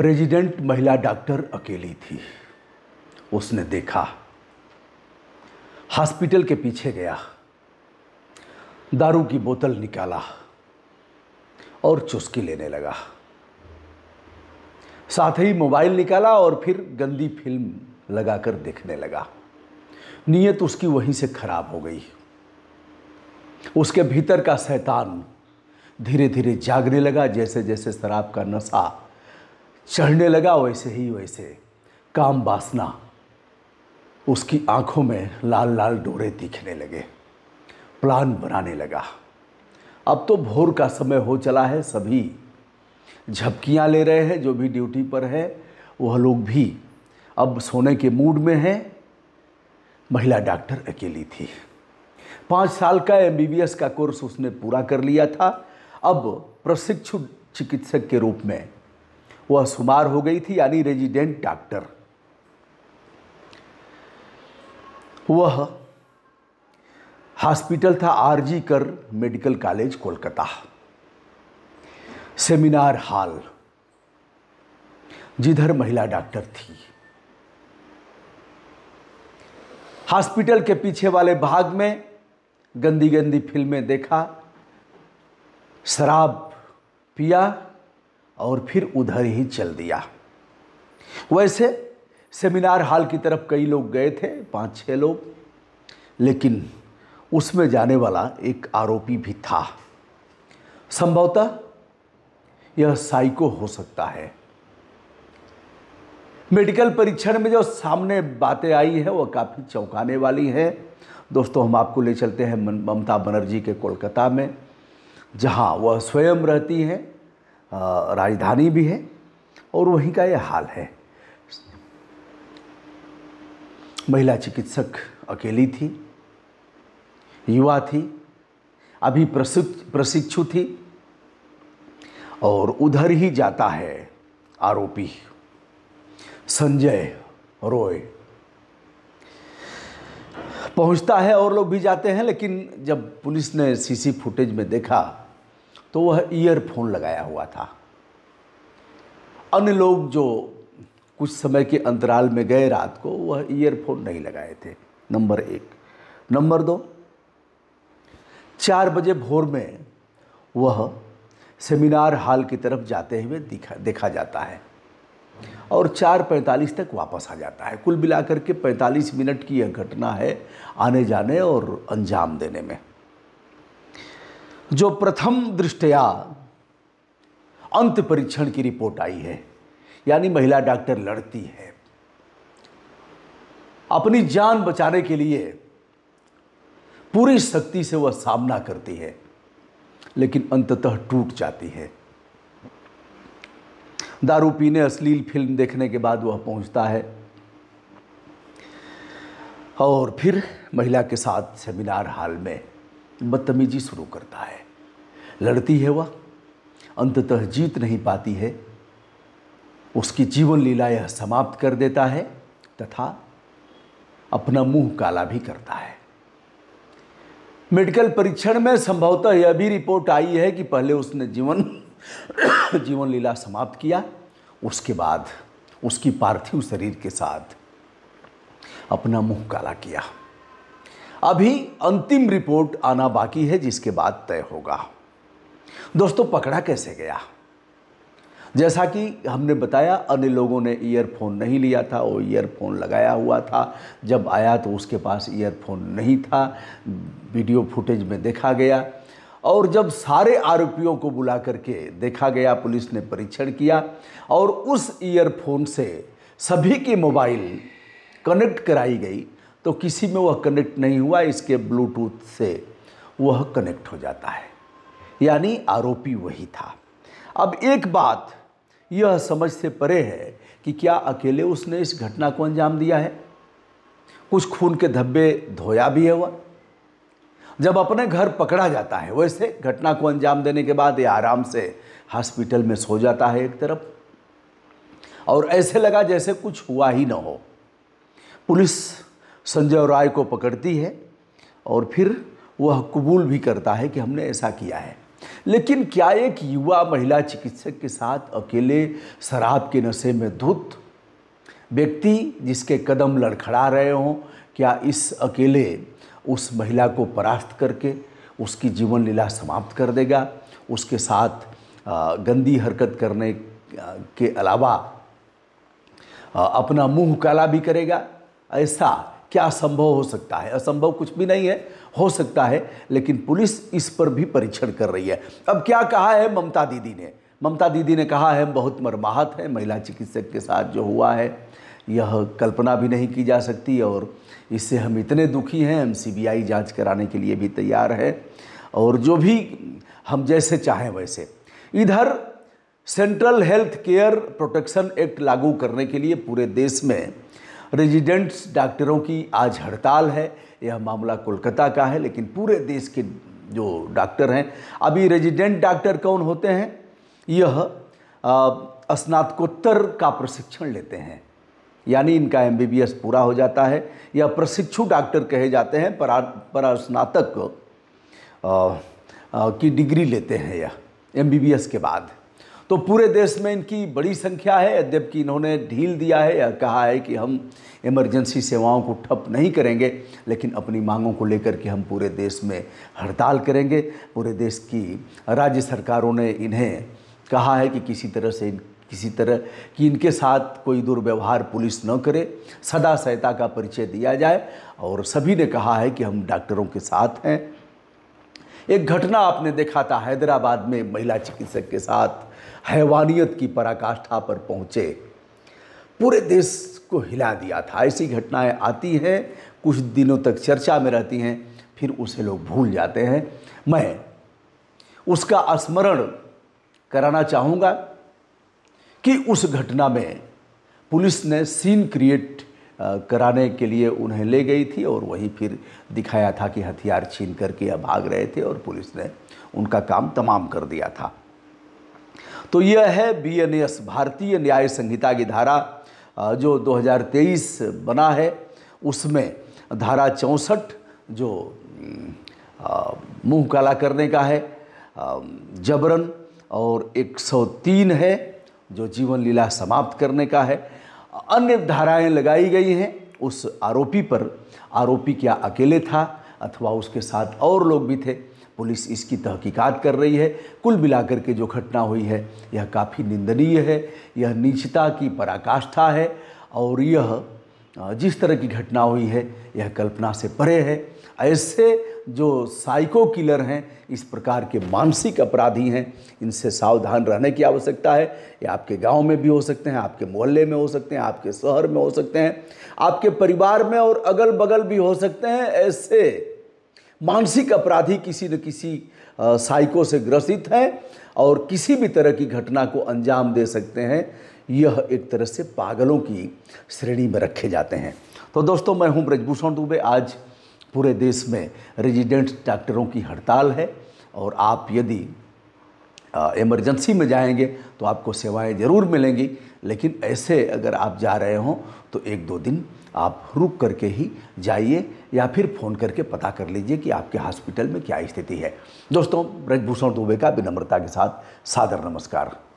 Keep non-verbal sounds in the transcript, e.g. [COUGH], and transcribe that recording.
resident महिला doctor अकेली थी उसने देखा हॉस्पिटल के पीछे गया दारू की बोतल निकाला और चुस्की लेने लगा साथ ही मोबाइल निकाला और फिर गंदी फिल्म लगाकर देखने लगा नीयत उसकी वहीं से खराब हो गई उसके भीतर का शैतान धीरे धीरे जागने लगा जैसे जैसे शराब का नशा चढ़ने लगा वैसे ही वैसे काम बासना उसकी आंखों में लाल लाल डोरे दिखने लगे प्लान बनाने लगा अब तो भोर का समय हो चला है सभी झपकियां ले रहे हैं जो भी ड्यूटी पर है वह लोग भी अब सोने के मूड में हैं महिला डॉक्टर अकेली थी पाँच साल का एमबीबीएस का कोर्स उसने पूरा कर लिया था अब प्रशिक्षु चिकित्सक के रूप में वह सुमार हो गई थी यानी रेजिडेंट डॉक्टर वह हॉस्पिटल था RG Kar medical college Kolkata seminar hall जिधर महिला डॉक्टर थी हॉस्पिटल के पीछे वाले भाग में गंदी गंदी फिल्में देखा शराब पिया और फिर उधर ही चल दिया वैसे सेमिनार हॉल की तरफ कई लोग गए थे पाँच छः लोग लेकिन उसमें जाने वाला एक आरोपी भी था संभवतः यह साइको हो सकता है मेडिकल परीक्षण में जो सामने बातें आई है वह काफ़ी चौंकाने वाली है दोस्तों हम आपको ले चलते हैं ममता बनर्जी के कोलकाता में जहाँ वह स्वयं रहती हैं राजधानी भी है और वहीं का यह हाल है महिला चिकित्सक अकेली थी युवा थी अभी प्रशिक्षु थी और उधर ही जाता है आरोपी संजय रोय पहुंचता है और लोग भी जाते हैं लेकिन जब पुलिस ने सीसी फुटेज में देखा तो वह ईयरफोन लगाया हुआ था अन्य लोग जो कुछ समय के अंतराल में गए रात को वह ईयरफोन नहीं लगाए थे नंबर एक नंबर दो चार बजे भोर में वह सेमिनार हॉल की तरफ जाते हुए दिखा देखा जाता है और चार पैंतालीस तक वापस आ जाता है कुल मिलाकर के पैंतालीस मिनट की यह घटना है आने जाने और अंजाम देने में जो प्रथम दृष्टया अंत परीक्षण की रिपोर्ट आई है यानी महिला डॉक्टर लड़ती है अपनी जान बचाने के लिए पूरी शक्ति से वह सामना करती है लेकिन अंततः टूट जाती है दारू पीने अश्लील फिल्म देखने के बाद वह पहुंचता है और फिर महिला के साथ सेमिनार हॉल में बदतमीजी शुरू करता है लड़ती है वह अंततः जीत नहीं पाती है उसकी जीवन लीला यह समाप्त कर देता है तथा अपना मुंह काला भी करता है मेडिकल परीक्षण में संभवतः यह भी रिपोर्ट आई है कि पहले उसने जीवन [COUGHS] जीवन लीला समाप्त किया उसके बाद उसकी पार्थिव शरीर के साथ अपना मुंह काला किया अभी अंतिम रिपोर्ट आना बाकी है जिसके बाद तय होगा दोस्तों पकड़ा कैसे गया जैसा कि हमने बताया अन्य लोगों ने ईयरफोन नहीं लिया था वो ईयरफोन लगाया हुआ था जब आया तो उसके पास ईयरफोन नहीं था वीडियो फुटेज में देखा गया और जब सारे आरोपियों को बुला करके देखा गया पुलिस ने परीक्षण किया और उस ईयरफोन से सभी के मोबाइल कनेक्ट कराई गई तो किसी में वह कनेक्ट नहीं हुआ इसके ब्लूटूथ से वह कनेक्ट हो जाता है यानी आरोपी वही था अब एक बात यह समझ से परे है कि क्या अकेले उसने इस घटना को अंजाम दिया है कुछ खून के धब्बे धोया भी है वह जब अपने घर पकड़ा जाता है वैसे घटना को अंजाम देने के बाद यह आराम से हॉस्पिटल में सो जाता है एक तरफ और ऐसे लगा जैसे कुछ हुआ ही ना हो पुलिस संजय राय को पकड़ती है और फिर वह कबूल भी करता है कि हमने ऐसा किया है लेकिन क्या एक युवा महिला चिकित्सक के साथ अकेले शराब के नशे में धुत व्यक्ति जिसके कदम लड़खड़ा रहे हों क्या इस अकेले उस महिला को परास्त करके उसकी जीवन लीला समाप्त कर देगा उसके साथ गंदी हरकत करने के अलावा अपना मुंह काला भी करेगा ऐसा क्या संभव हो सकता है असंभव कुछ भी नहीं है हो सकता है लेकिन पुलिस इस पर भी परीक्षण कर रही है अब क्या कहा है ममता दीदी ने ममता दीदी ने कहा है बहुत मरमाहत है महिला चिकित्सक के साथ जो हुआ है यह कल्पना भी नहीं की जा सकती और इससे हम इतने दुखी हैं हम सीबीआई जांच कराने के लिए भी तैयार हैं और जो भी हम जैसे चाहें वैसे इधर central health care protection act लागू करने के लिए पूरे देश में रेजिडेंट्स डॉक्टरों की आज हड़ताल है यह मामला कोलकाता का है लेकिन पूरे देश के जो डॉक्टर हैं अभी रेजिडेंट डॉक्टर कौन होते हैं यह स्नातकोत्तर का प्रशिक्षण लेते हैं यानी इनका एम पूरा हो जाता है या प्रशिक्षु डॉक्टर कहे जाते हैं पर स्नातक की डिग्री लेते हैं यह एम के बाद तो पूरे देश में इनकी बड़ी संख्या है यद्यपि इन्होंने ढील दिया है या कहा है कि हम इमरजेंसी सेवाओं को ठप नहीं करेंगे लेकिन अपनी मांगों को लेकर के हम पूरे देश में हड़ताल करेंगे पूरे देश की राज्य सरकारों ने इन्हें कहा है कि किसी तरह से किसी तरह कि इनके साथ कोई दुर्व्यवहार पुलिस न करे सदा सहायता का परिचय दिया जाए और सभी ने कहा है कि हम डॉक्टरों के साथ हैं एक घटना आपने देखा था हैदराबाद में महिला चिकित्सक के साथ हैवानियत की पराकाष्ठा पर पहुँचे पूरे देश को हिला दिया था ऐसी घटनाएं आती हैं कुछ दिनों तक चर्चा में रहती हैं फिर उसे लोग भूल जाते हैं मैं उसका स्मरण कराना चाहूँगा कि उस घटना में पुलिस ने सीन क्रिएट कराने के लिए उन्हें ले गई थी और वहीं फिर दिखाया था कि हथियार छीन करके भाग रहे थे और पुलिस ने उनका काम तमाम कर दिया था तो यह है बी एन एस भारतीय न्याय संहिता की धारा जो 2023 बना है उसमें धारा चौंसठ जो मुंह काला करने का है जबरन और 103 है जो जीवन लीला समाप्त करने का है अन्य धाराएं लगाई गई हैं उस आरोपी पर आरोपी क्या अकेले था अथवा उसके साथ और लोग भी थे पुलिस इसकी तहकीकात कर रही है कुल मिलाकर के जो घटना हुई है यह काफ़ी निंदनीय है यह नीचता की पराकाष्ठा है और यह जिस तरह की घटना हुई है यह कल्पना से परे है ऐसे जो साइको किलर हैं इस प्रकार के मानसिक अपराधी हैं इनसे सावधान रहने की आवश्यकता है ये आपके गांव में भी हो सकते हैं आपके मोहल्ले में हो सकते हैं आपके शहर में हो सकते हैं आपके परिवार में और अगल बगल भी हो सकते हैं ऐसे मानसिक अपराधी किसी न किसी साइको से ग्रसित हैं और किसी भी तरह की घटना को अंजाम दे सकते हैं यह एक तरह से पागलों की श्रेणी में रखे जाते हैं तो दोस्तों मैं हूं ब्रजभूषण दुबे आज पूरे देश में रेजिडेंट डॉक्टरों की हड़ताल है और आप यदि इमरजेंसी में जाएंगे तो आपको सेवाएं ज़रूर मिलेंगी लेकिन ऐसे अगर आप जा रहे हों तो एक दो दिन आप रुक करके ही जाइए या फिर फ़ोन करके पता कर लीजिए कि आपके हॉस्पिटल में क्या स्थिति है दोस्तों ब्रजभूषण दुबे का विनम्रता के साथ सादर नमस्कार